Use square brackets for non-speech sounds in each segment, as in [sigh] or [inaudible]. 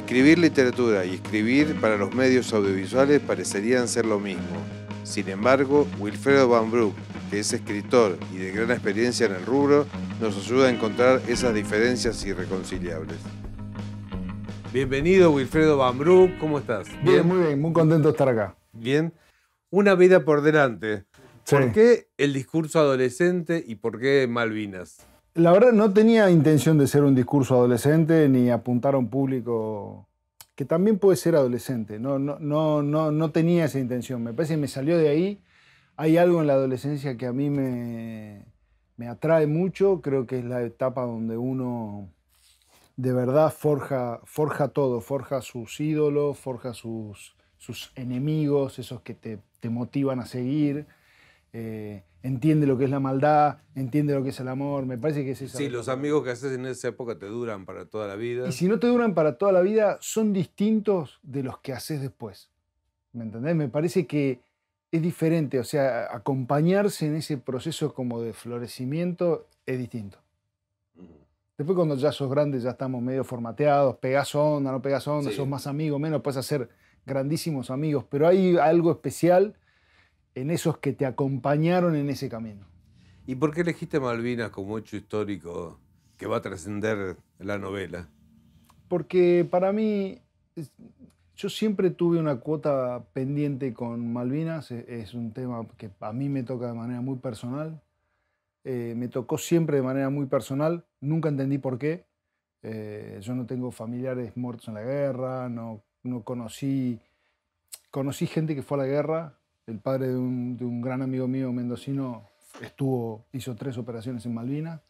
Escribir literatura y escribir para los medios audiovisuales parecerían ser lo mismo. Sin embargo, Wilfredo Van que es escritor y de gran experiencia en el rubro, nos ayuda a encontrar esas diferencias irreconciliables. Bienvenido Wilfredo Van ¿cómo estás? Bien, muy bien, muy contento de estar acá. Bien. Una vida por delante. ¿Por qué el discurso adolescente y por qué Malvinas? La verdad no tenía intención de ser un discurso adolescente ni apuntar a un público que también puede ser adolescente. No, no, no, no, no tenía esa intención. Me parece que me salió de ahí. Hay algo en la adolescencia que a mí me, me atrae mucho. Creo que es la etapa donde uno de verdad forja, forja todo, forja sus ídolos, forja sus, sus enemigos, esos que te, motivan a seguir. Eh, entiende lo que es la maldad, entiende lo que es el amor. Me parece que es eso. Sí, los amigos que haces en esa época te duran para toda la vida. Y si no te duran para toda la vida, son distintos de los que haces después. ¿Me entendés? Me parece que es diferente. O sea, acompañarse en ese proceso como de florecimiento es distinto. Mm. Después cuando ya sos grande ya estamos medio formateados, pegás onda, no pegás onda, sos más amigo, menos, puedes hacer grandísimos amigos, pero hay algo especial en esos que te acompañaron en ese camino. ¿Y por qué elegiste Malvinas como hecho histórico que va a trascender la novela? Porque para mí, yo siempre tuve una cuota pendiente con Malvinas, e, es un tema que a mí me toca de manera muy personal, eh, me tocó siempre de manera muy personal, nunca entendí por qué. Eh, yo no tengo familiares muertos en la guerra, no, conocí, conocí gente que fue a la guerra, el padre de un, gran amigo mío mendocino estuvo, hizo tres operaciones en Malvinas,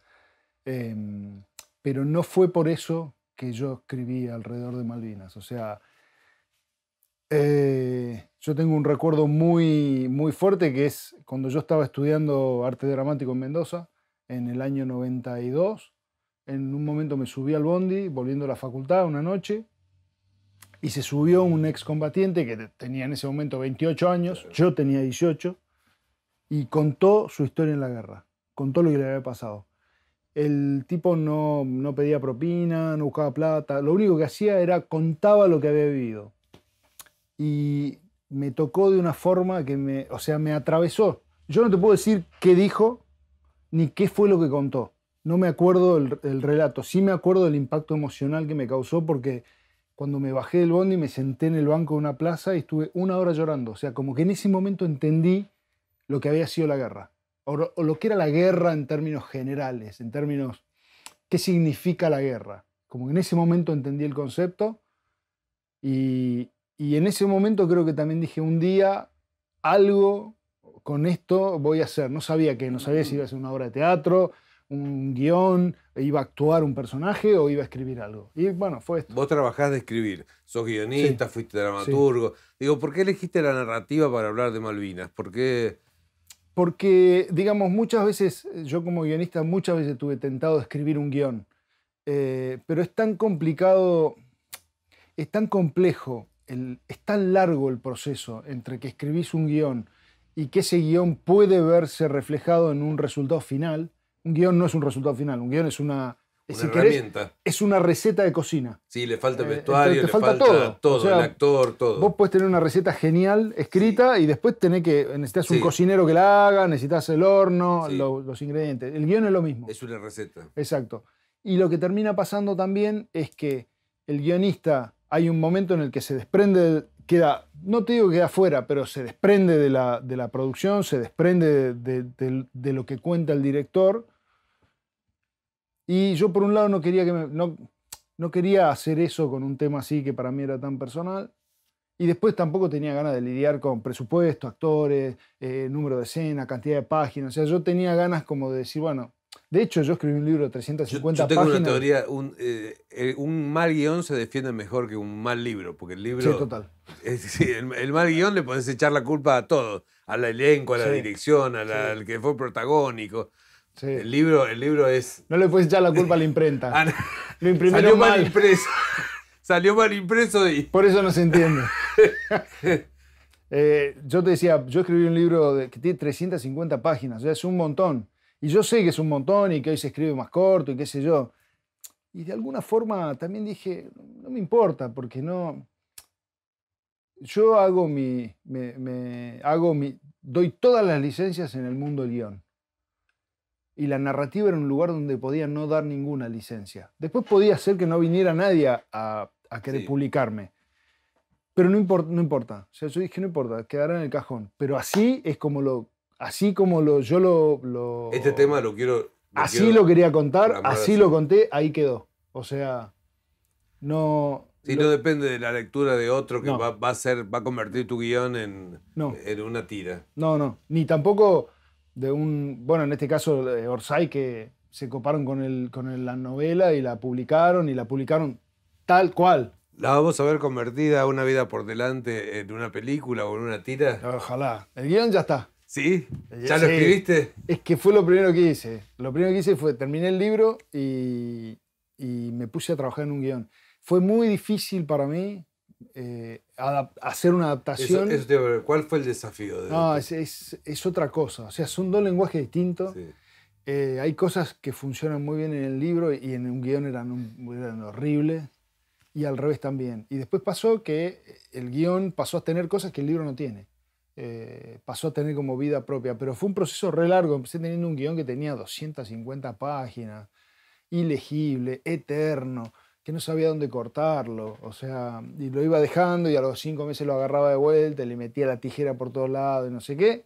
em, pero no fue por eso que yo escribí alrededor de Malvinas. O sea, eh, yo tengo un recuerdo muy, muy fuerte que es cuando yo estaba estudiando arte dramático en Mendoza, en el año 92. En un momento me subí al bondi, volviendo a la facultad una noche, y se subió un excombatiente que tenía en ese momento 28 años, yo tenía 18, y contó su historia en la guerra, contó lo que le había pasado. El tipo no, pedía propina, no buscaba plata, lo único que hacía era contaba lo que había vivido. Y me tocó de una forma que me, o sea, me atravesó. Yo no te puedo decir qué dijo ni qué fue lo que contó. No me acuerdo el, el relato, sí me acuerdo del impacto emocional que me causó porque cuando me bajé del bondi, me senté en el banco de una plaza y estuve una hora llorando. O sea, como que en ese momento entendí lo que había sido la guerra, o, lo que era la guerra en términos generales, en términos qué significa la guerra. Como que en ese momento entendí el concepto y, y en ese momento creo que también dije, un día algo con esto voy a hacer. No sabía qué, no sabía si iba a ser una obra de teatro, un guión, iba a actuar un personaje o iba a escribir algo. Y bueno, fue esto. Vos trabajás de escribir, sos guionista, fuiste dramaturgo. Digo, ¿por qué elegiste la narrativa para hablar de Malvinas? ¿Por qué? Porque, digamos, muchas veces, yo como guionista muchas veces tuve tentado de escribir un guión, eh, pero es tan complicado, es tan complejo, el, es tan largo el proceso entre que escribís un guión y que ese guión puede verse reflejado en un resultado final, un guión no es un resultado final, un guión es una, herramienta. es una receta de cocina. Sí, le falta el eh, vestuario, le falta, todo. todo el actor, todo. Vos puedes tener una receta genial escrita y después tenés que. Necesitas un cocinero que la haga, necesitas el horno, los ingredientes. El guión es lo mismo. Es una receta. Exacto. Y lo que termina pasando también es que el guionista hay un momento en el que se desprende queda, no te digo que queda fuera, pero se desprende de la, producción, se desprende de, lo que cuenta el director. Y yo por un lado no quería, que no, no quería hacer eso con un tema así que para mí era tan personal. Y después tampoco tenía ganas de lidiar con presupuesto, actores, eh, número de escena, cantidad de páginas. O sea, yo tenía ganas como de decir, bueno, de hecho, yo escribí un libro de 350 páginas. Yo, tengo una teoría, eh, eh, un, mal guión se defiende mejor que un mal libro, porque el libro... Sí, total. [laughs] el, mal guión le podés echar la culpa a todo al elenco, a la dirección, a la, al que fue protagónico. El, libro, el libro es... No le puedes echar la culpa a la imprenta. [laughs] Ah, Lo Salió mal, impreso. [laughs] Salió mal impreso y... Por eso no se entiende. Eh, yo te decía, yo escribí un libro que tiene 350 páginas, o sea, es un montón. Y yo sé que es un montón y que hoy se escribe más corto y qué sé yo. Y de alguna forma también dije, no me importa, porque no. Yo hago mi. Me, hago mi doy todas las licencias en el mundo del guión. Y la narrativa era un lugar donde podía no dar ninguna licencia. Después podía ser que no viniera nadie a, querer publicarme. Pero no, no importa. O sea, yo dije, no importa, quedará en el cajón. Pero así es como lo así como lo, yo lo, Este tema lo quiero... así lo quería contar, así, lo conté, ahí quedó. O sea, no... Sí, no depende de la lectura de otro que va, a ser, va a convertir tu guión en, en, una tira. No, no. Ni tampoco de un. Bueno, en este caso de Orsay, que se coparon con, el, con la novela y la publicaron y la publicaron tal cual. ¿La vamos a ver convertida a una vida por delante en eh, una película o en una tira? Ojalá. El guión ya está. Sí, eh, ya lo escribiste. Es que fue lo primero que hice. Lo primero que hice fue terminé el libro y, y me puse a trabajar en un guión. Fue muy difícil para mí eh, hacer una adaptación. ¿Cuál fue el desafío? De no, es, es, otra cosa. O sea, son dos lenguajes distintos. Eh, hay cosas que funcionan muy bien en el libro y en un guión eran, eran horribles. Y al revés también. Y después pasó que el guión pasó a tener cosas que el libro no tiene. Eh, pasó a tener como vida propia, pero fue un proceso re largo, empecé teniendo un guión que tenía 250 páginas, ilegible, eterno, que no sabía dónde cortarlo, o sea, y lo iba dejando y a los cinco meses lo agarraba de vuelta, le metía la tijera por todos lados y no sé qué,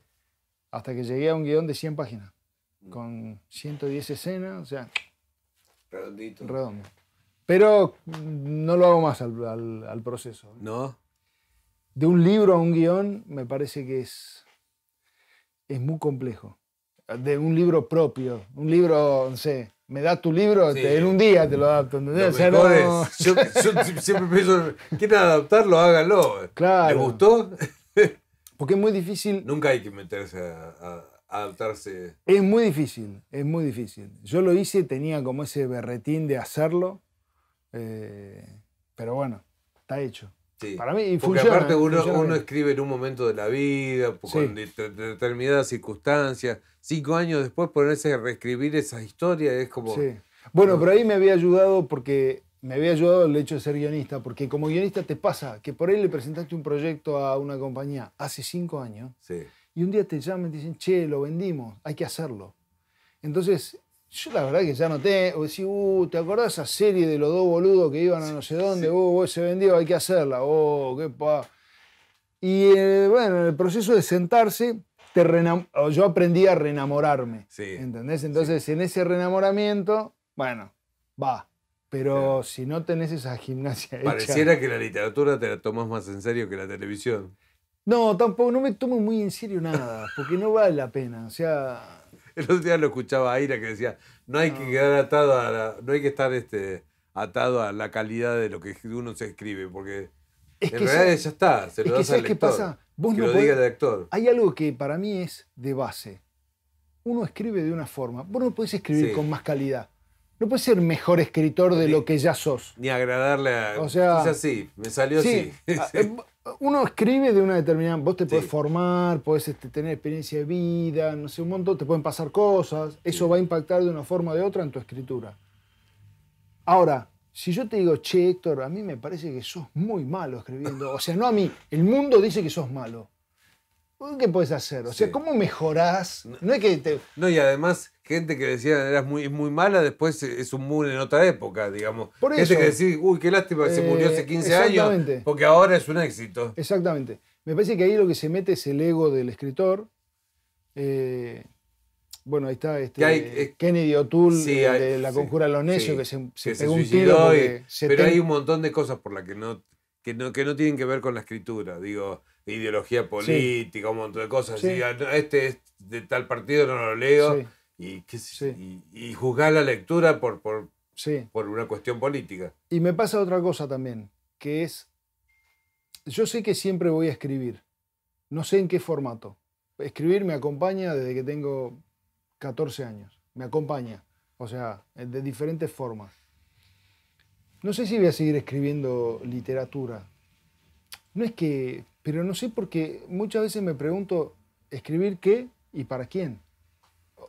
hasta que llegué a un guión de 100 páginas, mm. con 110 escenas, o sea... Redondito. Redondo. Pero no lo hago más al, al proceso. ¿No? de un libro a un guión me parece que es, es muy complejo. De un libro propio, un libro, no sé, me das tu libro, en un día te lo adapto, ¿entendés? yo, [laughs] siempre pienso, quieren adaptarlo, Hágalo Claro. gustó? [laughs] Porque es muy difícil. Nunca hay que meterse a, adaptarse. Es muy difícil, es muy difícil. Yo lo hice, tenía como ese berretín de hacerlo, eh, pero bueno, está hecho. Para mí, Porque aparte uno, uno escribe en un momento de la vida, pues, con determinadas circunstancias. Cinco años después ponerse a reescribir esa historia es como... Sí. Bueno, pero ahí me había ayudado porque me había ayudado el hecho de ser guionista, porque como guionista te pasa que por ahí le presentaste un proyecto a una compañía hace cinco años y un día te llaman y te dicen, che, lo vendimos, hay que hacerlo. Entonces, yo la verdad que ya noté, o decís, uh, ¿te acordás esa serie de los dos boludos que iban a no sé dónde? Uh, se vendió, hay que hacerla, oh, qué pa. Y eh, bueno, en el proceso de sentarse, te yo aprendí a reenamorarme. Sí. ¿Entendés? Entonces, en ese reenamoramiento, bueno, va. Pero si no tenés esa gimnasia Pareciera que la literatura te la tomás más en serio que la televisión. No, tampoco, no me tomo muy en serio nada, porque no vale la pena. O sea, [laughs] El otro día lo escuchaba a Aira que decía, no hay que quedar atado a estar este, atado a la calidad de lo que uno se escribe, porque en realidad ya está, se lo das al lector. Pasa? Hay algo que para mí es de base. Uno escribe de una forma. Vos no podés escribir con más calidad. No puedes ser mejor escritor de lo que ya sos. Ni agradarle a. O sea. sí, me salió sí, así. [laughs] Eh, uno escribe de una determinada. Vos te puedes formar, puedes este, tener experiencia de vida, no sé, un montón, te pueden pasar cosas. Eso va a impactar de una forma o de otra en tu escritura. Ahora, si yo te digo, che, Héctor, a mí me parece que sos muy malo escribiendo. O sea, no a mí, el mundo dice que sos malo. ¿Qué puedes hacer? O sea, ¿cómo mejorás? No, es que te... No, y además, gente que decía eras muy, muy mala, después es un moon en otra época, digamos. Por eso, gente que decía, uy, qué lástima, que se eh, murió hace 15 años, porque ahora es un éxito. Exactamente. Me parece que ahí lo que se mete es el ego del escritor. Eh, bueno, ahí está este, eh, Kennedy O'Toole de, La Conjura de los Necios, que se, se, pero hay un montón de cosas por las que no, no, que no tienen que ver con la escritura. Digo, ideología política, un montón de cosas. este es de tal partido, no lo leo. Y, juzgar la lectura por, por, por una cuestión política. Y me pasa otra cosa también, que es, yo sé que siempre voy a escribir, no sé en qué formato. Escribir me acompaña desde que tengo 14 años, me acompaña, o sea, de diferentes formas. No sé si voy a seguir escribiendo literatura. No es que pero no sé porque muchas veces me pregunto, ¿escribir qué y para quién?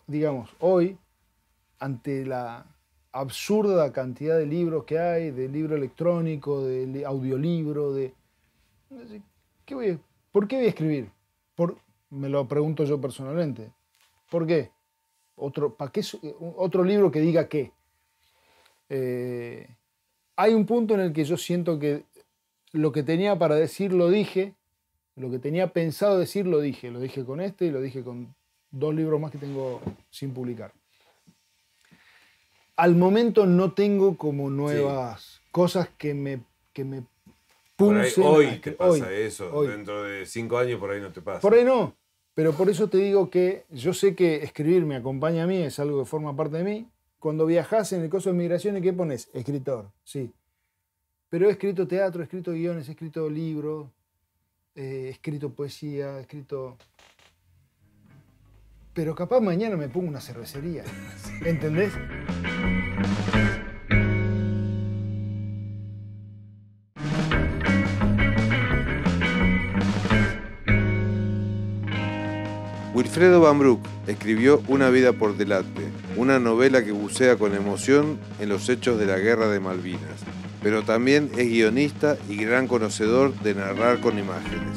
Digamos, hoy, ante la absurda cantidad de libros que hay, de libro electrónico, de audiolibro, de... ¿qué voy ¿Por qué voy a escribir? Por... Me lo pregunto yo personalmente. ¿Por qué? Otro, ¿para qué otro libro que diga qué. Eh, hay un punto en el que yo siento que lo que tenía para decir lo dije lo que tenía pensado decir lo dije, lo dije con este y lo dije con dos libros más que tengo sin publicar. Al momento no tengo como nuevas cosas que me, que me pulsen. hoy te pasa eso, dentro de cinco años por ahí no te pasa. Por ahí no, pero por eso te digo que yo sé que escribir me acompaña a mí, es algo que forma parte de mí. Cuando viajas en el coso de migraciones, ¿qué pones? Escritor, sí. Pero he escrito teatro, he escrito guiones, he escrito libros, He eh, escrito poesía, he escrito... Pero capaz mañana me pongo una cervecería, [laughs] ¿entendés? Wilfredo Van escribió Una vida por delante, una novela que bucea con emoción en los hechos de la Guerra de Malvinas pero también es guionista y gran conocedor de narrar con imágenes.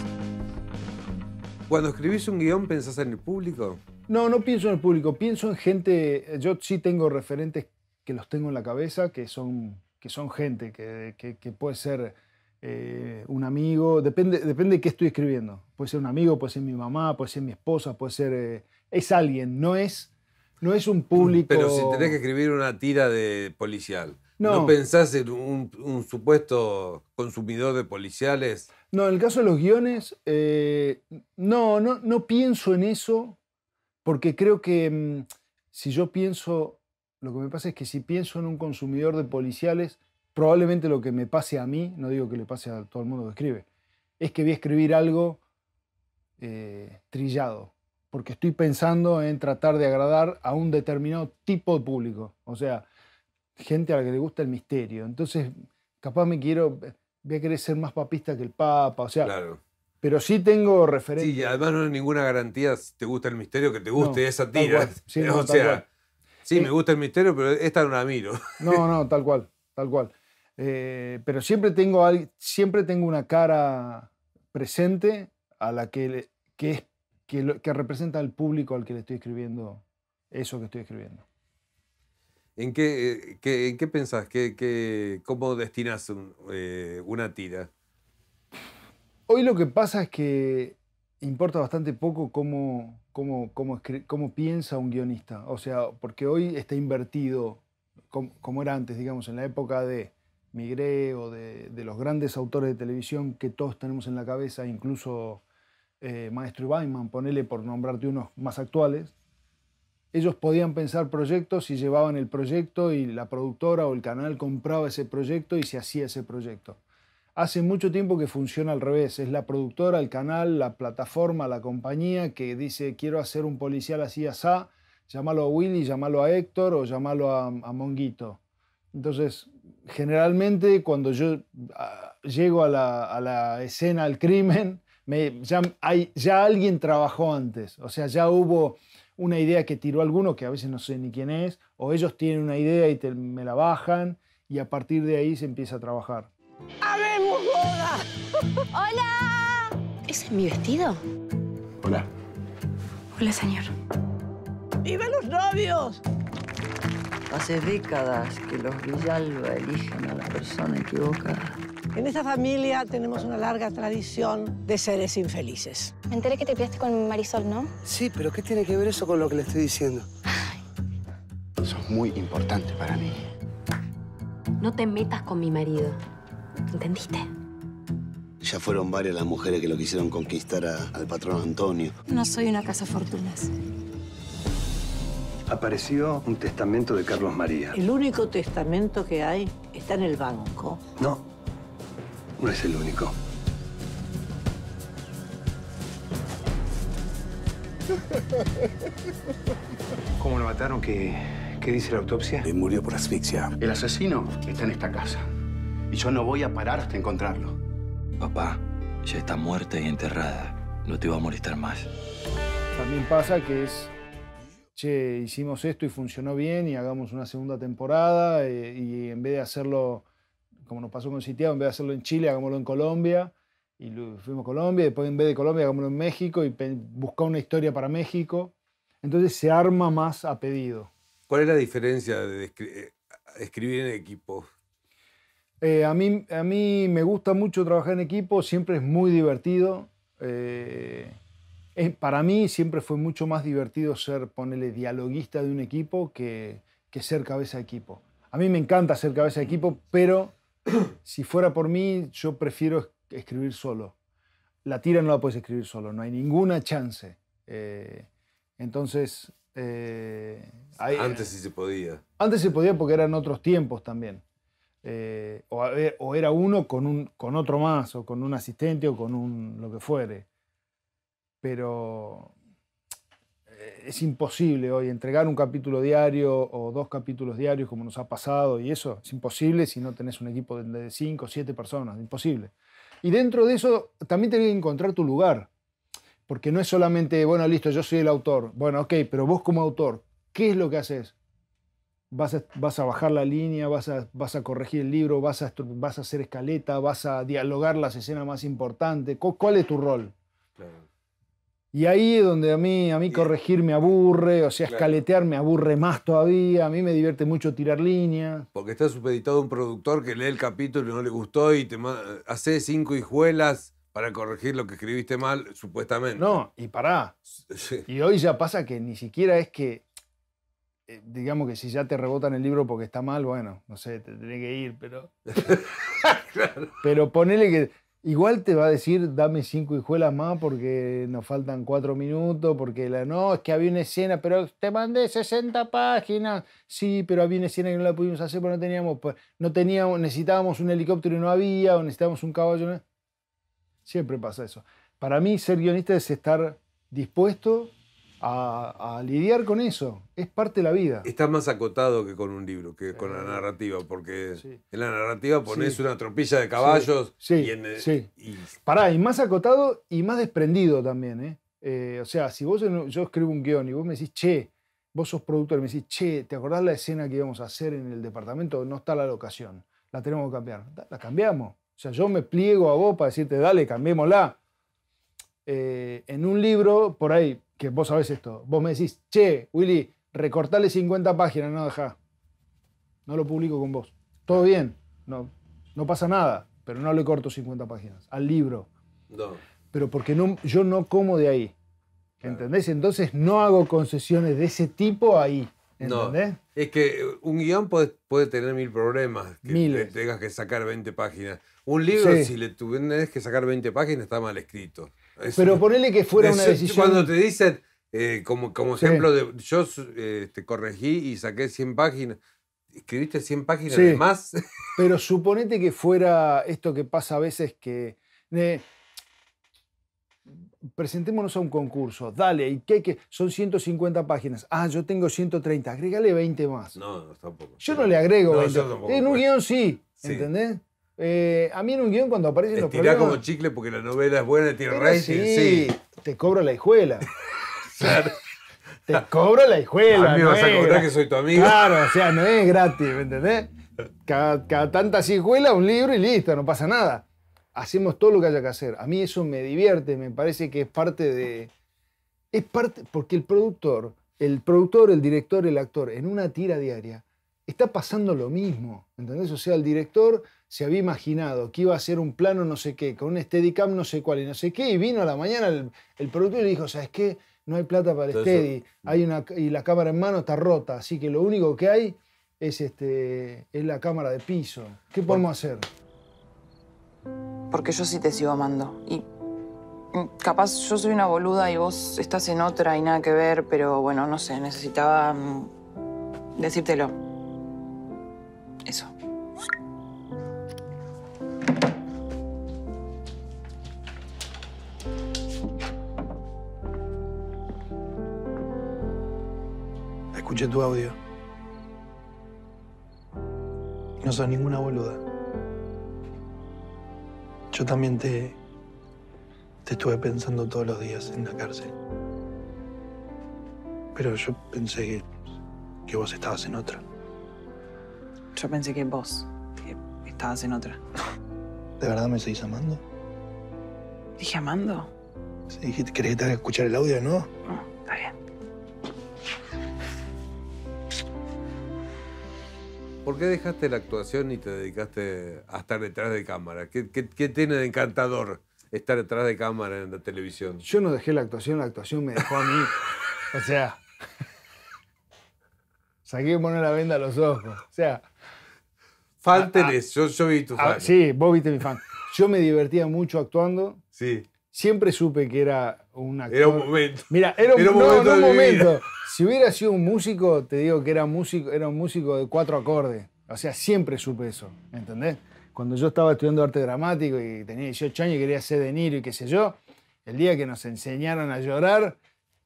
Cuando escribís un guión, ¿pensás en el público? No, no pienso en el público, pienso en gente, yo sí tengo referentes que los tengo en la cabeza, que son, que son gente, que, puede ser eh, un amigo, depende, depende de qué estoy escribiendo. Puede ser un amigo, puede ser mi mamá, puede ser mi esposa, puede ser... Eh, es alguien, no es, no es un público... Pero si tenés que escribir una tira de policial, no. pensás en un, supuesto consumidor de policiales? No, en el caso de los guiones, eh, no, no, no pienso en eso, porque creo que mm, si yo pienso, lo que me pasa es que si pienso en un consumidor de policiales, probablemente lo que me pase a mí, no digo que le pase a todo el mundo que escribe, es que voy a escribir algo eh, trillado, porque estoy pensando en tratar de agradar a un determinado tipo de público. O sea, gente a la que le gusta el misterio. Entonces, capaz me quiero, voy a querer ser más papista que el Papa, o sea, claro. pero sí tengo referencia Sí, además no hay ninguna garantía, si te gusta el misterio, que te guste esa tira. [laughs] o sea, sí, eh, me gusta el misterio, pero esta no la miro. [laughs] No, no, tal cual, tal cual. Eh, pero siempre tengo, siempre tengo una cara presente a la que, que, es, que representa al público al que le estoy escribiendo eso que estoy escribiendo. Eh, ¿En qué, pensás? cómo destinas eh, una tira? Hoy lo que pasa es que importa bastante poco cómo, cómo, cómo, piensa un guionista. O sea, porque hoy está invertido, como, era antes, digamos, en la época de Migré o de, los grandes autores de televisión que todos tenemos en la cabeza, incluso eh, Maestro Weinman, ponele por nombrarte unos más actuales ellos podían pensar proyectos y llevaban el proyecto y la productora o el canal compraba ese proyecto y se hacía ese proyecto. Hace mucho tiempo que funciona al revés, es la productora, el canal, la plataforma, la compañía que dice quiero hacer un policial así, asá, llámalo a Willy, llámalo a Héctor o llámalo a, Monguito. Entonces, generalmente cuando yo ah, llego a la, escena, al crimen, ya alguien trabajó antes, o sea, ya hubo una idea que tiró alguno, que a veces no sé ni quién es, o ellos tienen una idea y me la bajan, y a partir de ahí se empieza a trabajar. ¡Habemos boda! [laughs] ¡Hola! ¿Ese es mi vestido? Hola. Hola, señor. ¡Viva los novios! Hace décadas que los Villalba eligen a la persona equivocada. En esta familia tenemos una larga tradición de seres infelices. Me enteré que te peleaste con Marisol, ¿no? Sí, pero ¿qué tiene que ver eso con lo que le estoy diciendo? Eso es muy importante para mí. No te metas con mi marido. ¿Entendiste? Ya fueron varias las mujeres que lo quisieron conquistar al patrón Antonio. No soy una casa fortunas. Apareció un testamento de Carlos María. El único testamento que hay está en el banco. No, no es el único. ¿Cómo lo mataron? ¿Qué, ¿Qué, dice la autopsia? murió por asfixia. El asesino está en esta casa. Y yo no voy a parar hasta encontrarlo. Papá, ya está muerta y enterrada. No te va a molestar más. También pasa que es... Che, hicimos esto y funcionó bien y hagamos una segunda temporada eh, y en vez de hacerlo como nos pasó con Sitiado, en vez de hacerlo en Chile, hagámoslo en Colombia. Y fuimos a Colombia, y después en vez de Colombia, hagámoslo en México y buscar una historia para México. Entonces se arma más a pedido. ¿Cuál es la diferencia de eh, escribir en equipo? Eh, a, mí, a mí me gusta mucho trabajar en equipo, siempre es muy divertido. Eh, para mí siempre fue mucho más divertido ser, ponerle dialoguista de un equipo que, que ser cabeza de equipo. A mí me encanta ser cabeza de equipo, pero si fuera por mí, yo prefiero escribir solo. La tira no la puedes escribir solo, no hay ninguna chance. Eh, entonces... Eh, antes sí se podía. Antes se podía porque eran otros tiempos también. Eh, o, era uno con, un, con otro más, o con un asistente, o con un lo que fuere. Pero es imposible hoy entregar un capítulo diario o dos capítulos diarios como nos ha pasado y eso es imposible si no tenés un equipo de cinco o siete personas, imposible. Y dentro de eso también tenés que encontrar tu lugar, porque no es solamente, bueno, listo, yo soy el autor, bueno, ok, pero vos como autor, ¿qué es lo que haces? Vas a, vas a bajar la línea, vas a, vas a corregir el libro, vas a, vas a hacer escaleta, vas a dialogar las escenas más importantes, ¿cuál es tu rol? Claro. Y ahí es donde a mí, a mí corregir me aburre, o sea, escaletear me aburre más todavía, a mí me divierte mucho tirar líneas. Porque está supeditado un productor que lee el capítulo y no le gustó y te hace cinco hijuelas para corregir lo que escribiste mal, supuestamente. No, y pará. Y hoy ya pasa que ni siquiera es que, eh, digamos que si ya te rebotan el libro porque está mal, bueno, no sé, te tenés que ir, pero... [laughs] Pero ponele que Igual te va a decir, dame cinco hijuelas más porque nos faltan cuatro minutos, porque la no, es que había una escena, pero te mandé 60 páginas. Sí, pero había una escena que no la pudimos hacer porque no teníamos, pues, no teníamos, necesitábamos un helicóptero y no había, o necesitábamos un caballo. Siempre pasa eso. Para mí, ser guionista es estar dispuesto a, lidiar con eso. Es parte de la vida. Está más acotado que con un libro, que con la narrativa, porque en la narrativa pones una tropilla de caballos. Sí, y, y, Pará, y más acotado y más desprendido también. ¿eh? Eh, o sea, si vos yo escribo un guión y vos me decís, che, vos sos productor y me decís, che, ¿te acordás la escena que íbamos a hacer en el departamento? No está la locación, la tenemos que cambiar. La cambiamos. O sea, yo me pliego a vos para decirte, dale, cambiémosla. Eh, en un libro por ahí, que vos sabés esto, vos me decís, che, Willy, recortale 50 páginas, no deja. No lo publico con vos. Todo bien, no, no pasa nada, pero no le corto 50 páginas al libro. No. Pero porque no, yo no como de ahí. ¿Entendés? Entonces no hago concesiones de ese tipo ahí. ¿Entendés? es que un guión puede, tener mil problemas. Que Miles. tengas que sacar 20 páginas. Un libro, si le tuvieras que sacar 20 páginas, está mal escrito. Pero ponele que fuera una decisión. Cuando te dicen, eh, como, como ejemplo, yo eh, te corregí y saqué 100 páginas. ¿Escribiste 100 páginas más? [laughs] Pero suponete que fuera esto que pasa a veces que. presentémonos a un concurso, dale, ¿y qué, que Son 150 páginas. Ah, yo tengo 130, agrégale 20 más. No, no tampoco. Yo no le agrego En un guión sí, ¿entendés? Eh, a mí en un guión cuando aparecen los problemas... como chicle porque la novela es buena, tiene sí, te cobra la hijuela. [laughs] Te cobro la hijuela. A mí me vas a cobrar que soy tu amigo. Claro, o sea, no es gratis, ¿me entendés? Cada, cada tanta hijuela, un libro y listo, no pasa nada. Hacemos todo lo que haya que hacer. A mí eso me divierte, me parece que es parte de... Es parte... Porque el productor, el productor, el director, el actor, en una tira diaria, está pasando lo mismo, ¿entendés? O sea, el director se había imaginado que iba a ser un plano no sé qué, con un steadicam no sé cuál y no sé qué, y vino a la mañana el, productor y le dijo, ¿sabes qué? No hay plata para el steady, mm. hay una, y la cámara en mano está rota, así que lo único que hay es, este, es la cámara de piso. ¿Qué podemos hacer? Porque yo sí te sigo amando. Y capaz yo soy una boluda y vos estás en otra y nada que ver, pero bueno, no sé, necesitaba mm, decírtelo. Eso. escuché tu audio. No sos ninguna boluda. Yo también te, te estuve pensando todos los días en la cárcel. Pero yo pensé que, que vos estabas en otra. Yo pensé que vos estabas en otra. ¿De verdad me seguís amando? ¿Dije amando? Sí, dijiste, ¿querés que te escuchar el audio, No. qué dejaste la actuación y te dedicaste a estar detrás de cámara? ¿Qué, tiene de encantador estar detrás de cámara en la televisión? Yo no dejé la actuación, la actuación me dejó a mí. [laughs] o sea, saqué y poner la venda a los ojos. O sea... Fan tenés, yo, vi tu fan. sí, vos viste mi fan. Yo me divertía mucho actuando. Sí. Siempre supe que era un actor. Era un momento. Mira, era un, momento. un momento. Si hubiera sido un músico, te digo que era, músico, era un músico de cuatro acordes. O sea, siempre supe eso, ¿entendés? Cuando yo estaba estudiando arte dramático y tenía 18 años y quería ser De Niro y qué sé yo, el día que nos enseñaron a llorar,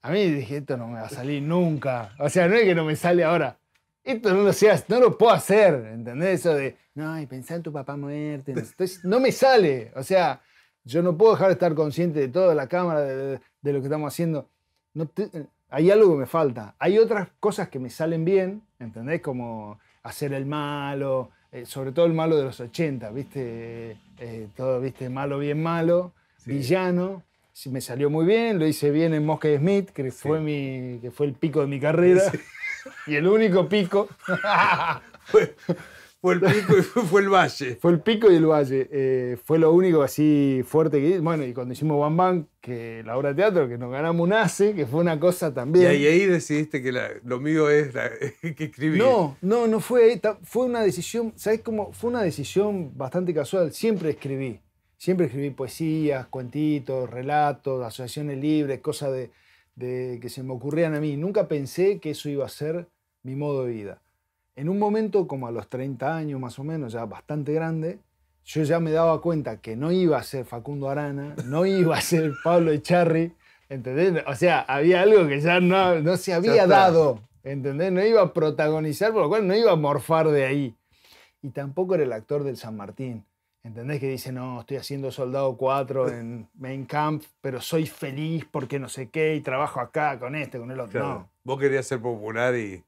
a mí dije, esto no me va a salir nunca. O sea, no es que no me sale ahora. Esto no lo, seas, no lo puedo hacer, ¿entendés? Eso de, no, y pensar en tu papá muerto. Entonces, no me sale. O sea, yo no puedo dejar de estar consciente de toda la cámara, de, lo que estamos haciendo. No eh, hay algo que me falta. Hay otras cosas que me salen bien, ¿entendés? Como hacer el malo, eh, sobre todo el malo de los 80, ¿viste? Eh, todo, ¿viste? Malo, bien malo, villano. Sí, me salió muy bien, lo hice bien en Mosque Smith, que, fue, mi, que fue el pico de mi carrera. [laughs] Y el único pico. [laughs] Fue el [laughs] pico y fue, el valle. Fue el pico y el valle. Eh, fue lo único así fuerte que Bueno, y cuando hicimos Bam Bam que la obra de teatro, que nos ganamos un ACE, que fue una cosa también. Y ahí, decidiste que lo mío es [laughs] que escribí No, no, no fue Fue una decisión, ¿sabes cómo? Fue una decisión bastante casual. Siempre escribí. Siempre escribí poesías, cuentitos, relatos, asociaciones libres, cosas de, que se me ocurrían a mí. Nunca pensé que eso iba a ser mi modo de vida en un momento como a los 30 años más o menos, ya bastante grande, yo ya me daba cuenta que no iba a ser Facundo Arana, no iba a ser Pablo Echarri, ¿entendés? O sea, había algo que ya no, no se había dado, ¿entendés? No iba a protagonizar, por lo cual no iba a morfar de ahí. Y tampoco era el actor del San Martín. ¿Entendés? Que dice, no, estoy haciendo Soldado 4 en Main Camp, pero soy feliz porque no sé qué y trabajo acá con este, con el otro. No. Vos querías ser popular y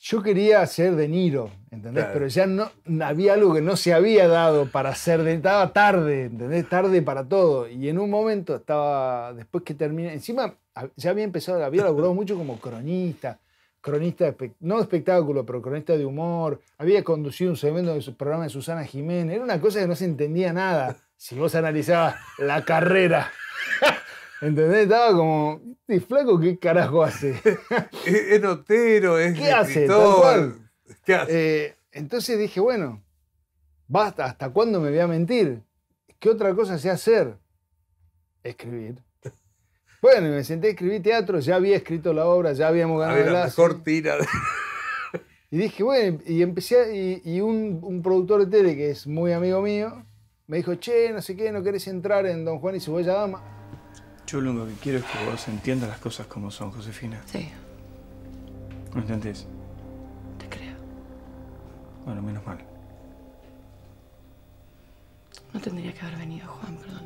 yo quería ser De Niro, ¿entendés? Pero ya no había algo que no se había dado para ser de estaba tarde, ¿entendés? Tarde para todo. Y en un momento estaba después que terminé, encima ya había empezado, había [laughs] laburado mucho como cronista, cronista no espectáculo, pero cronista de humor, había conducido un segmento de su programa de Susana Jiménez, era una cosa que no se entendía nada si vos analizabas la carrera [laughs] ¿Entendés? Estaba como, ¿Y flaco, ¿qué carajo hace? [laughs] es, notero, es ¿Qué hace, ¿Qué hace? Eh, entonces dije, bueno, ¿hasta cuándo me voy a mentir? ¿Qué otra cosa sé hacer? Escribir. [laughs] Bueno, me senté a escribir teatro, ya había escrito la obra, ya habíamos ganado ver, la mejor [laughs] Y dije, bueno, y empecé, y, un, productor de tele que es muy amigo mío, me dijo, che, no sé qué, no querés entrar en Don Juan y su bella dama. Yo lo único que quiero es que vos entiendas las cosas como son, Josefina. Sí. ¿No entendés? Te creo. Bueno, menos mal. No tendría que haber venido, Juan, Perdón.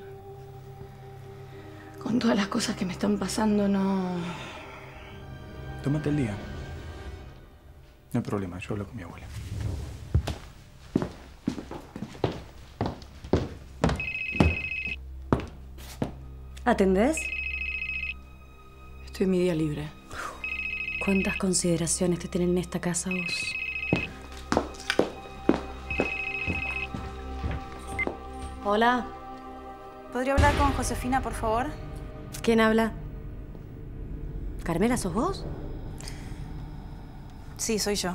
Con todas las cosas que me están pasando, no... Tómate el día. No hay problema, yo hablo con mi abuela. ¿Atendés? Estoy mi día libre. ¿Cuántas consideraciones te tienen en esta casa vos? Hola. ¿Podría hablar con Josefina, por favor? ¿Quién habla? ¿Carmela, sos vos? Sí, soy yo.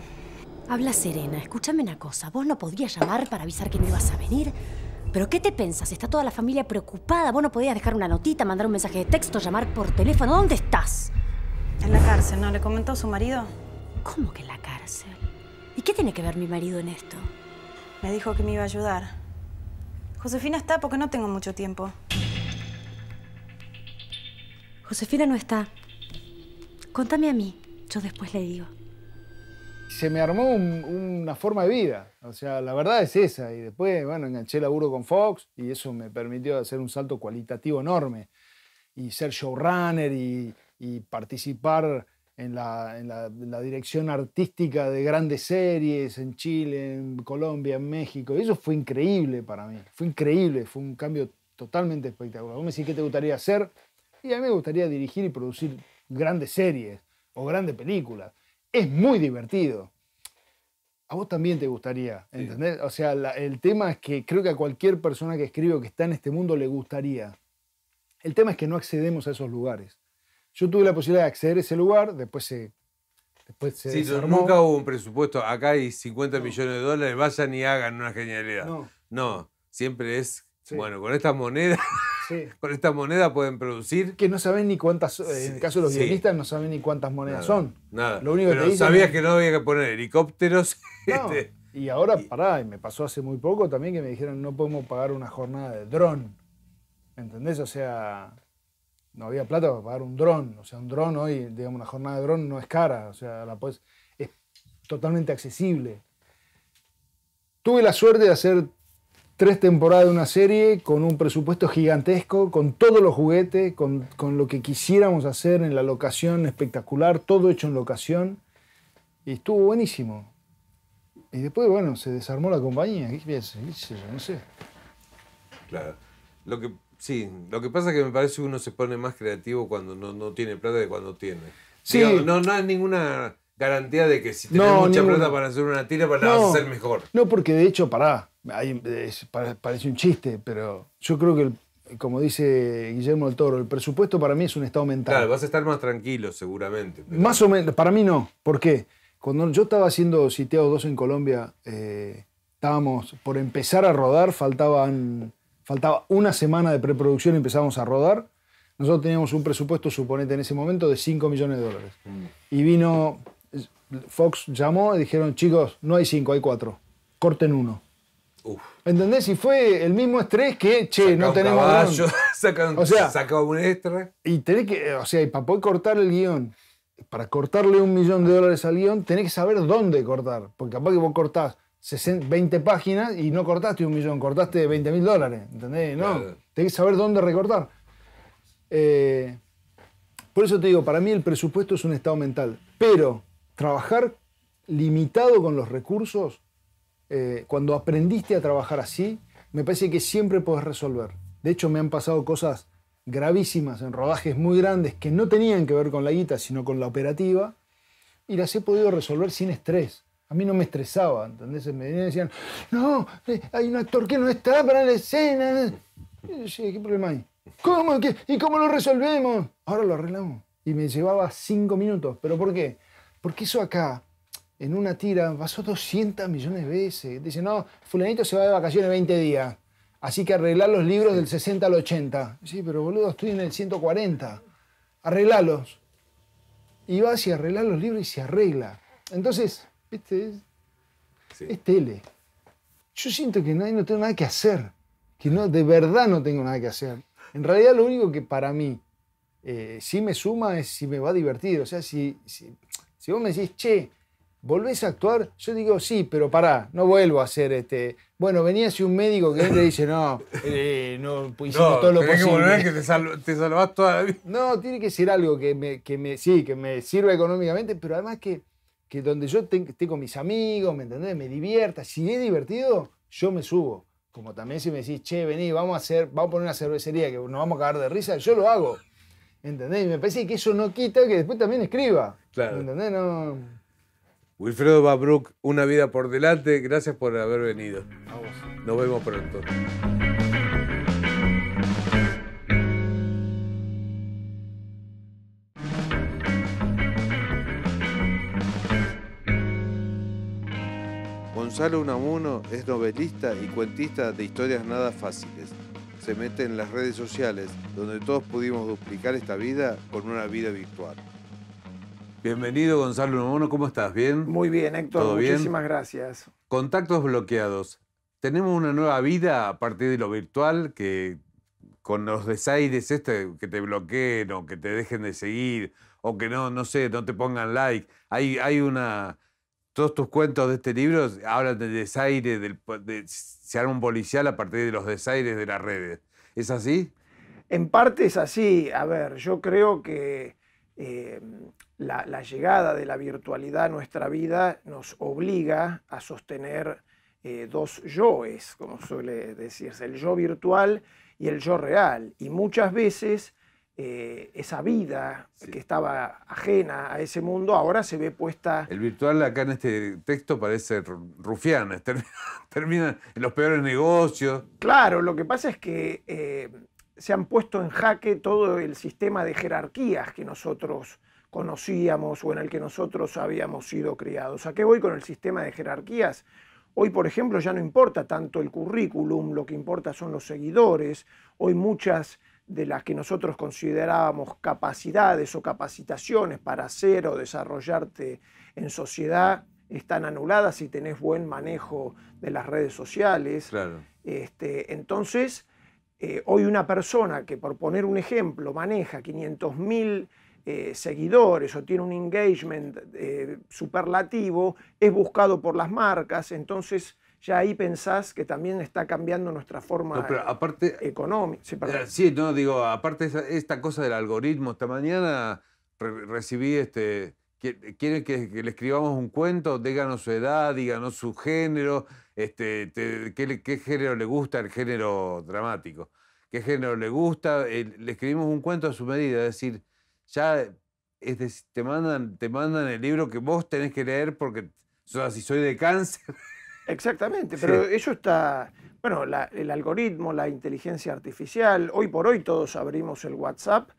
Habla Serena, escúchame una cosa. ¿Vos no podías llamar para avisar que no ibas a venir? ¿Pero qué te pensas Está toda la familia preocupada. Vos no podías dejar una notita, mandar un mensaje de texto, llamar por teléfono. ¿Dónde estás? En la cárcel, ¿no? ¿Le comentó su marido? ¿Cómo que en la cárcel? ¿Y qué tiene que ver mi marido en esto? Me dijo que me iba a ayudar. Josefina está porque no tengo mucho tiempo. Josefina no está. Contame a mí. Yo después le digo se me armó una forma de vida. O sea, la verdad es esa. Y después, bueno, enganché laburo con Fox y eso me permitió hacer un salto cualitativo enorme. Y ser showrunner y, participar en la, la, dirección artística de grandes series en Chile, en Colombia, en México. Y eso fue increíble para mí. Fue increíble. Fue un cambio totalmente espectacular. Vos me decís qué te gustaría hacer. Y a mí me gustaría dirigir y producir grandes series o grandes películas es muy divertido. A vos también te gustaría, ¿entendés? O sea, el tema es que creo que a cualquier persona que escribe o que está en este mundo le gustaría. El tema es que no accedemos a esos lugares. Yo tuve la posibilidad de acceder a ese lugar, después se, Después nunca hubo un presupuesto. Acá hay 50 millones de dólares, vayan y hagan una genialidad. No. siempre es, bueno, con estas monedas. [laughs] con esta moneda pueden producir. Que no saben ni cuántas, eh, en el caso de los guionistas, no saben ni cuántas monedas son. Nada. Lo único que sabías que no había que poner helicópteros. [laughs] Este, y ahora, pará, y me pasó hace muy poco también que me dijeron no podemos pagar una jornada de dron. ¿Entendés? O sea, no había plata para pagar un dron. O sea, un dron hoy, digamos, una jornada de dron no es cara. O sea, la puedes es totalmente accesible. Tuve la suerte de hacer tres temporadas de una serie con un presupuesto gigantesco, con todos los juguetes, con, lo que quisiéramos hacer en la locación espectacular, todo hecho en locación. Y estuvo buenísimo. Y después, bueno, se desarmó la compañía. ¿Qué piensas? No sé. Claro. Lo que, sí, lo que pasa es que me parece que uno se pone más creativo cuando no, tiene plata de cuando tiene. Sí. no, no es ninguna garantía de que si tenés mucha plata para hacer una tira, para la vas a hacer mejor. No, porque de hecho, pará, parece un chiste, pero yo creo que, como dice Guillermo del Toro, el presupuesto para mí es un estado mental. Claro, vas a estar más tranquilo seguramente. Más o menos, para mí no. ¿Por qué? Cuando yo estaba haciendo Sitiados 2 en Colombia, eh, estábamos por empezar a rodar, faltaban, faltaba una semana de preproducción y empezábamos a rodar. Nosotros teníamos un presupuesto, suponete, en ese momento de 5 millones de dólares. Mm. Y vino Fox llamó y dijeron, chicos, no hay cinco, hay cuatro. Corten uno. ¿Entendés? Y fue el mismo estrés que, che, no tenemos caballo, [laughs] saca un, o un extra. Y tenés que, o sea, y para poder cortar el guión, para cortarle un millón de dólares al guión, tenés que saber dónde cortar. Porque capaz que vos cortás 20 páginas y no cortaste un millón, cortaste 20 mil dólares. ¿Entendés? No. Tenés que saber dónde recortar. Eh, por eso te digo, para mí el presupuesto es un estado mental. Pero trabajar limitado con los recursos, eh, cuando aprendiste a trabajar así, me parece que siempre podés resolver. De hecho, me han pasado cosas gravísimas en rodajes muy grandes que no tenían que ver con la guita, sino con la operativa, y las he podido resolver sin estrés. A mí no me estresaba, ¿entendés? Me decían, no, eh, hay un actor que no está para la escena. yo ¿qué problema hay? ¿Cómo? ¿Y cómo lo resolvemos? Ahora lo arreglamos. Y me llevaba cinco minutos. ¿Pero por qué? Porque eso acá, en una tira, pasó 200 millones de veces. Dice no, fulanito se va de vacaciones 20 días. Así que arreglar los libros del 60 al 80. Sí, pero boludo, estoy en el 140. Arreglalos. Y vas y arreglar los libros y se arregla. Entonces, este es, es tele. Yo siento que no, no tengo nada que hacer. Que no, de verdad no tengo nada que hacer. En realidad lo único que para mí eh, sí me suma es si me va a divertir. O sea, si, si, si vos me decís, che, ¿volvés a actuar? Yo digo, sí, pero pará, no vuelvo a hacer este. Bueno, venía así un médico que él le dice, no, eh, no pues hicimos todo lo posible. que volver que te, sal te, salvás toda la vida. No, tiene que ser algo que me, que me sí, que me sirva económicamente, pero además que, que donde yo esté con mis amigos, ¿me entendés? Me divierta. Si es divertido, yo me subo. Como también si me decís, che, vení, vamos a hacer, vamos a poner una cervecería que nos vamos a cagar de risa, yo lo hago. ¿Entendés? me parece que eso no quita que después también escriba. Claro. No... Wilfredo Babruk, una vida por delante. Gracias por haber venido. Nos vemos pronto. Gonzalo Unamuno es novelista y cuentista de historias nada fáciles se mete en las redes sociales, donde todos pudimos duplicar esta vida con una vida virtual. Bienvenido Gonzalo Nomono, ¿cómo estás? ¿Bien? Muy bien, Héctor, ¿Todo muchísimas gracias. Contactos bloqueados. Tenemos una nueva vida a partir de lo virtual, que con los desaires este, que te bloqueen o que te dejen de seguir o que no, no sé, no te pongan like. Hay, hay una, todos tus cuentos de este libro hablan del desaire, de, se arma un policial a partir de los desaires de las redes. ¿Es así? En parte es así. A ver, yo creo que eh, la, llegada de la virtualidad a nuestra vida nos obliga a sostener eh, dos yoes, como suele decirse, el yo virtual y el yo real. Y muchas veces eh, esa vida que estaba ajena a ese mundo, ahora se ve puesta... El virtual acá en este texto parece rufián, [laughs] termina, en los peores negocios. Claro, lo que pasa es que eh, se han puesto en jaque todo el sistema de jerarquías que nosotros conocíamos o en el que nosotros habíamos sido criados. ¿A qué voy con el sistema de jerarquías? Hoy, por ejemplo, ya no importa tanto el currículum, lo que importa son los seguidores. Hoy muchas de las que nosotros considerábamos capacidades o capacitaciones para hacer o desarrollarte en sociedad están anuladas si tenés buen manejo de las redes sociales. Este, entonces, eh, hoy una persona que, por poner un ejemplo, maneja 500 mil eh, seguidores o tiene un engagement eh, superlativo, es buscado por las marcas, entonces ya ahí pensás que también está cambiando nuestra forma económica. Eh, sí, no, digo, aparte esta cosa del algoritmo, esta mañana recibí este... ¿Quieren que, le escribamos un cuento? Díganos su edad, díganos su género, este, qué, género le gusta, el género dramático, qué género le gusta, le escribimos un cuento a su medida, es decir, ya es te, mandan, te mandan el libro que vos tenés que leer porque, o si soy de cáncer, [laughs] Exactamente, pero eso está, bueno, el algoritmo, la inteligencia artificial, hoy por hoy todos abrimos el WhatsApp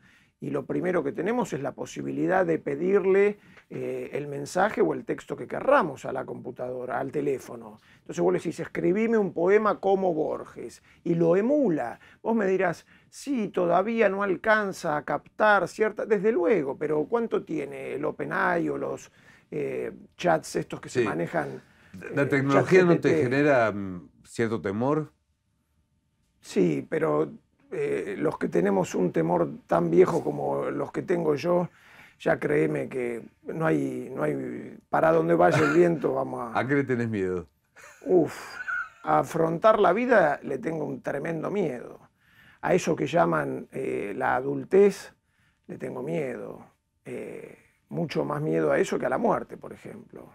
y lo primero que tenemos es la posibilidad de pedirle eh, el mensaje o el texto que querramos a la computadora, al teléfono. Entonces vos le decís, escribime un poema como Borges y lo emula. Vos me dirás, sí, todavía no alcanza a captar cierta, desde luego, pero ¿cuánto tiene el OpenAI o los eh, chats estos que se manejan? ¿La eh, tecnología no te genera mm, cierto temor? Sí, pero eh, los que tenemos un temor tan viejo como los que tengo yo, ya créeme que no hay, no hay para dónde vaya el viento, vamos a... [laughs] ¿A qué le tenés miedo? Uf, a afrontar la vida le tengo un tremendo miedo. A eso que llaman eh, la adultez le tengo miedo. mucho más miedo a eso que a la muerte, por ejemplo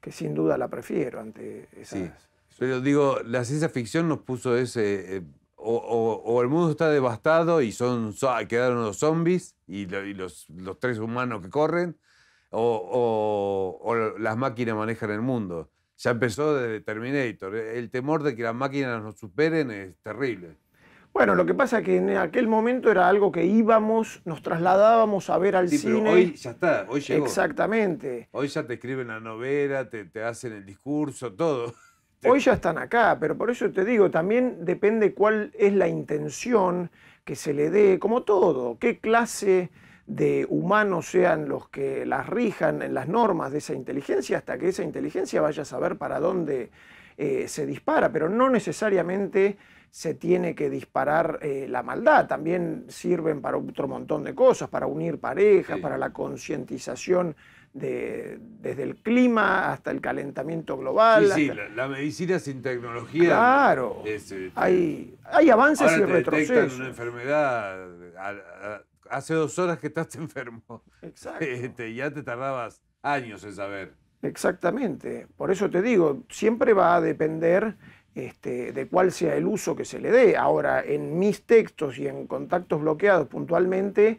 que sin duda la prefiero ante esas. pero digo, la ciencia ficción nos puso ese. Eh, o, el mundo está devastado y son, quedaron los zombies y, los, los, tres humanos que corren, o, o, las máquinas manejan el mundo. Ya empezó desde Terminator. El temor de que las máquinas nos superen es terrible. Bueno, lo que pasa es que en aquel momento era algo que íbamos, nos trasladábamos a ver al sí, cine. Pero hoy ya está, hoy llegó. Exactamente. Hoy ya te escriben la novela, te, hacen el discurso, todo. [laughs] Hoy ya están acá, pero por eso te digo, también depende cuál es la intención que se le dé, como todo, qué clase de humanos sean los que las rijan en las normas de esa inteligencia, hasta que esa inteligencia vaya a saber para dónde eh, se dispara, pero no necesariamente se tiene que disparar eh, la maldad, también sirven para otro montón de cosas, para unir parejas, para la concientización de, desde el clima hasta el calentamiento global. Sí, sí, la, medicina sin tecnología. Claro. Este, hay, hay avances ahora y te retrocesos. una enfermedad. hace dos horas que estás [laughs] enfermo. Exacto. Este, ya te tardabas años en saber. Exactamente. Por eso te digo, siempre va a depender este, de cuál sea el uso que se le dé. Ahora, en mis textos y en contactos bloqueados puntualmente,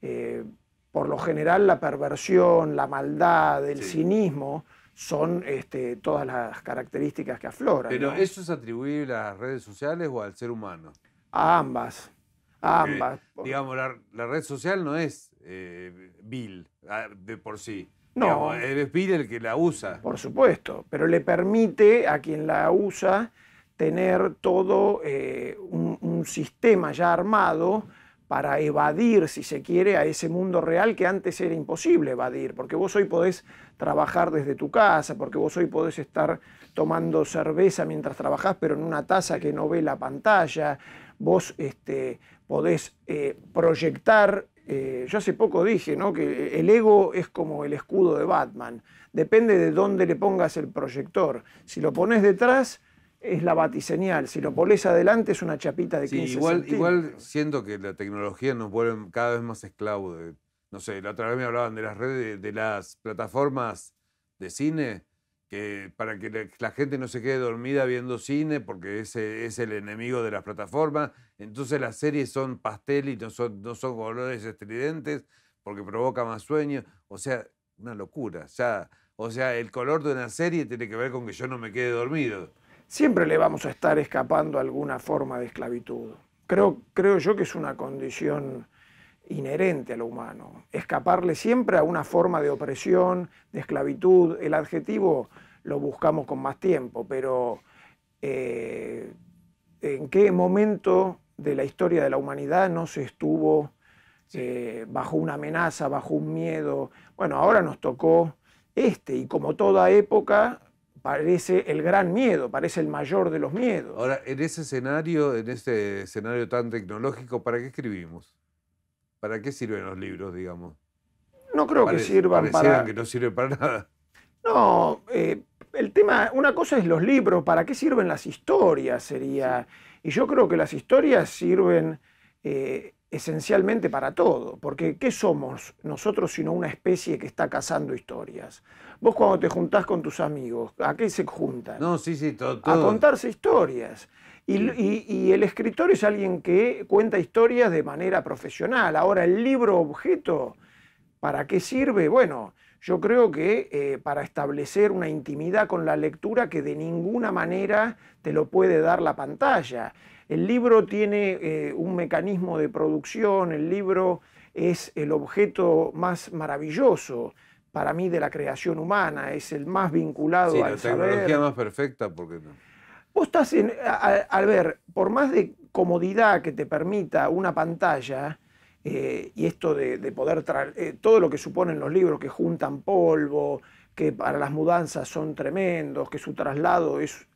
eh, por lo general la perversión, la maldad, el cinismo son este, todas las características que afloran. ¿Pero eso es atribuible a las redes sociales o al ser humano? A ambas. ambas. digamos, la, red social no es eh, vil ah, de por sí. No. es pide el que la usa. Por supuesto, pero le permite a quien la usa tener todo eh, un, sistema ya armado para evadir, si se quiere, a ese mundo real que antes era imposible evadir, porque vos hoy podés trabajar desde tu casa, porque vos hoy podés estar tomando cerveza mientras trabajás, pero en una taza que no ve la pantalla, vos este, podés eh, proyectar eh, yo hace poco dije ¿no? que el ego es como el escudo de Batman. Depende de dónde le pongas el proyector. Si lo pones detrás, es la batiseñal. Si lo pones adelante, es una chapita de 15 igual, igual siento que la tecnología nos vuelve cada vez más esclavos. no sé, la otra vez me hablaban de las redes, de las plataformas de cine para que la gente no se quede dormida viendo cine, porque ese eh, es el enemigo de las plataformas. Entonces las series son pastel y no son, colores estridentes, porque provoca más sueño. O sea, una locura. o sea, el color de una serie tiene que ver con que yo no me quede dormido. Siempre le vamos a estar escapando a alguna forma de esclavitud. Creo, creo yo que es una condición inherente a lo humano, escaparle siempre a una forma de opresión, de esclavitud. El adjetivo lo buscamos con más tiempo, pero eh, ¿en qué momento de la historia de la humanidad no se estuvo eh, bajo una amenaza, bajo un miedo? Bueno, ahora nos tocó este y como toda época parece el gran miedo, parece el mayor de los miedos. Ahora, en ese escenario, en este escenario tan tecnológico, ¿para qué escribimos? ¿Para qué sirven los libros, digamos? No creo que sirvan para. que no sirven para nada. No, eh, el tema, una cosa es los libros, ¿para qué sirven las historias? Sería. Y yo creo que las historias sirven eh, esencialmente para todo, porque ¿qué somos nosotros sino una especie que está cazando historias? Vos cuando te juntás con tus amigos, ¿a qué se juntan? No, sí, sí, todo. A contarse historias. Y, el escritor es alguien que cuenta historias de manera profesional. Ahora, el libro objeto, ¿para qué sirve? Bueno, yo creo que eh, para establecer una intimidad con la lectura que de ninguna manera te lo puede dar la pantalla. El libro tiene eh, un mecanismo de producción, el libro es el objeto más maravilloso para mí de la creación humana, es el más vinculado sí, la tecnología más perfecta porque Vos estás en, al ver, por más de comodidad que te permita una pantalla, eh, y esto de, poder traer eh, todo lo que suponen los libros que juntan polvo, que para las mudanzas son tremendos, que su traslado es,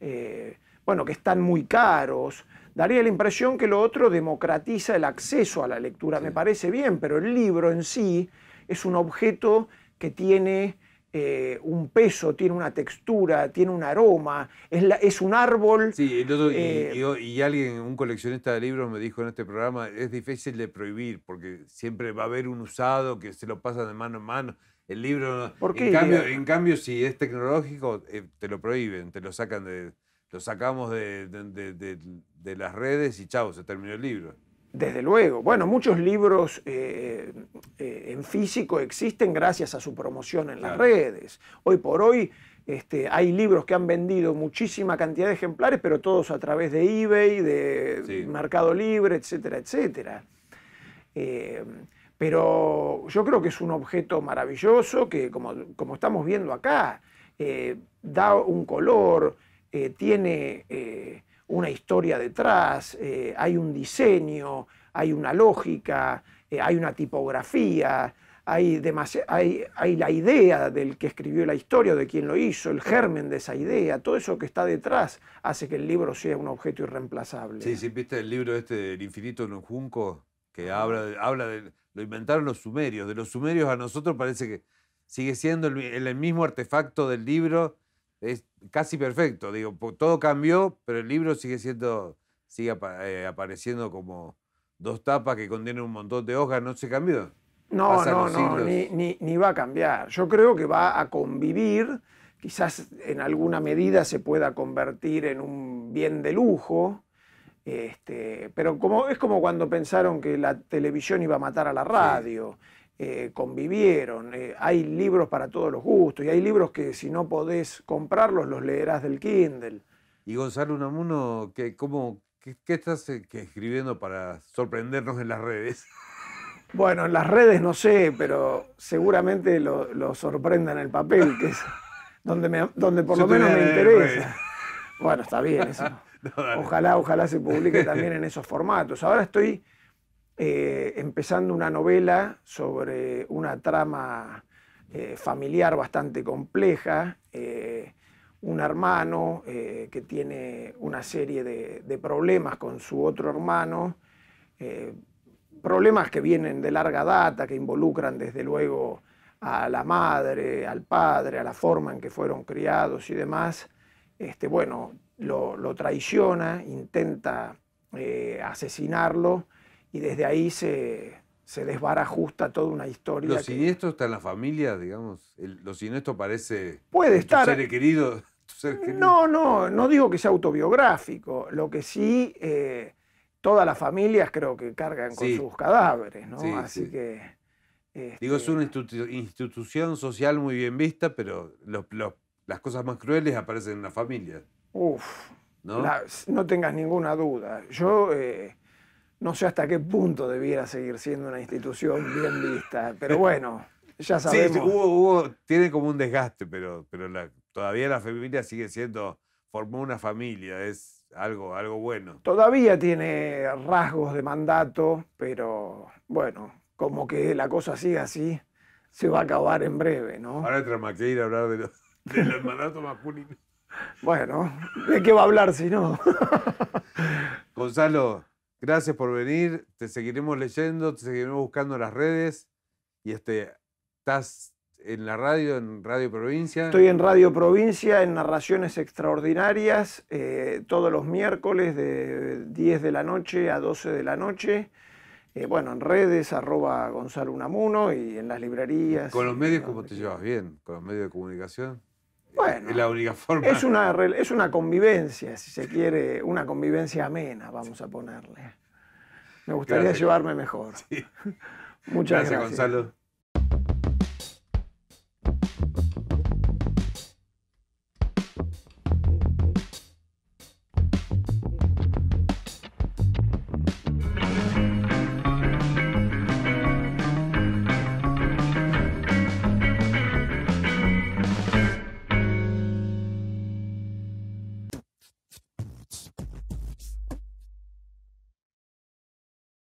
eh, bueno, que están muy caros, daría la impresión que lo otro democratiza el acceso a la lectura. Me parece bien, pero el libro en sí es un objeto que tiene eh, un peso, tiene una textura, tiene un aroma, es, es un árbol. Sí, eh, y, alguien, un coleccionista de libros me dijo en este programa, es difícil de prohibir porque siempre va a haber un usado que se lo pasa de mano en mano. El libro, En, cambio, en, cambio, si es tecnológico, eh, te lo prohíben, te lo sacan de, lo sacamos de, de las redes y chao, se terminó el libro. Desde luego. Bueno, muchos libros eh, eh, en físico existen gracias a su promoción en las redes. Hoy por hoy este, hay libros que han vendido muchísima cantidad de ejemplares, pero todos a través de eBay, de Mercado Libre, etcétera, etcétera. Eh, pero yo creo que es un objeto maravilloso que, como estamos viendo acá, da un color, tiene una historia detrás, eh, hay un diseño, hay una lógica, eh, hay una tipografía, hay, hay, la idea del que escribió la historia, de quien lo hizo, el germen de esa idea, todo eso que está detrás hace que el libro sea un objeto irreemplazable. Sí, sí, viste el libro este, El infinito en un junco, que habla, habla de, lo inventaron los sumerios, de los sumerios a nosotros parece que sigue siendo el mismo artefacto del libro es casi perfecto. Digo, todo cambió, pero el libro sigue siendo, sigue eh, apareciendo como dos tapas que contienen un montón de hojas, no se cambió. No, no, no, ni, va a cambiar. Yo creo que va a convivir, quizás en alguna medida se pueda convertir en un bien de lujo. Este, pero como, es como cuando pensaron que la televisión iba a matar a la radio. Eh, convivieron. Eh, hay libros para todos los gustos y hay libros que si no podés comprarlos los leerás del Kindle. Y Gonzalo Unamuno, ¿qué, cómo, qué, estás eh, escribiendo para sorprendernos en las redes? [laughs] Bueno, en las redes no sé, pero seguramente lo, sorprenda en el papel, que es donde, donde por lo menos me interesa. Bueno, está bien eso. [laughs] ojalá, ojalá se publique también en esos formatos. Ahora estoy eh, empezando una novela sobre una trama eh, familiar bastante compleja, eh, un hermano que tiene una serie de, problemas con su otro hermano, problemas que vienen de larga data, que involucran desde luego a la madre, al padre, a la forma en que fueron criados y demás, este, bueno, lo traiciona, intenta asesinarlo, y desde ahí se, se desbarajusta toda una historia. ¿Lo siniestros siniestro está en la familia, digamos? El, ¿Lo siniestro parece Puede estar... [laughs] tu ser querido? No, no, no digo que sea autobiográfico. Lo que sí, eh, todas las familias creo que cargan con sus cadáveres, ¿no? Así que... Digo, es este, una institución social muy bien vista, pero las cosas más crueles aparecen en la familia. Uf, ¿no? no tengas ninguna duda. Yo... Eh, no sé hasta qué punto debiera seguir siendo una institución bien vista, pero bueno, ya sabemos. tiene como un desgaste, pero, pero todavía la familia sigue siendo, formó una familia, es algo, algo bueno. Todavía tiene rasgos de mandato, pero bueno, como que la cosa sigue así, se va a acabar en breve, ¿no? Ahora más que ir a hablar de de los mandatos Bueno, ¿de qué va a hablar si no? Gonzalo, Gracias por venir, te seguiremos leyendo, te seguiremos buscando en las redes y este, estás en la radio, en Radio Provincia. Estoy en Radio Provincia, en Narraciones Extraordinarias, eh, todos los miércoles de 10 de la noche a 12 de la noche. Eh, bueno, en redes, arroba Gonzalo Unamuno y en las librerías. Con los medios, ¿cómo te llevas bien? ¿Con los medios de comunicación? Bueno, es Es una, es una convivencia, si se quiere, una convivencia amena, vamos a ponerle. Me gustaría llevarme mejor. Muchas gracias. Gracias, Gonzalo.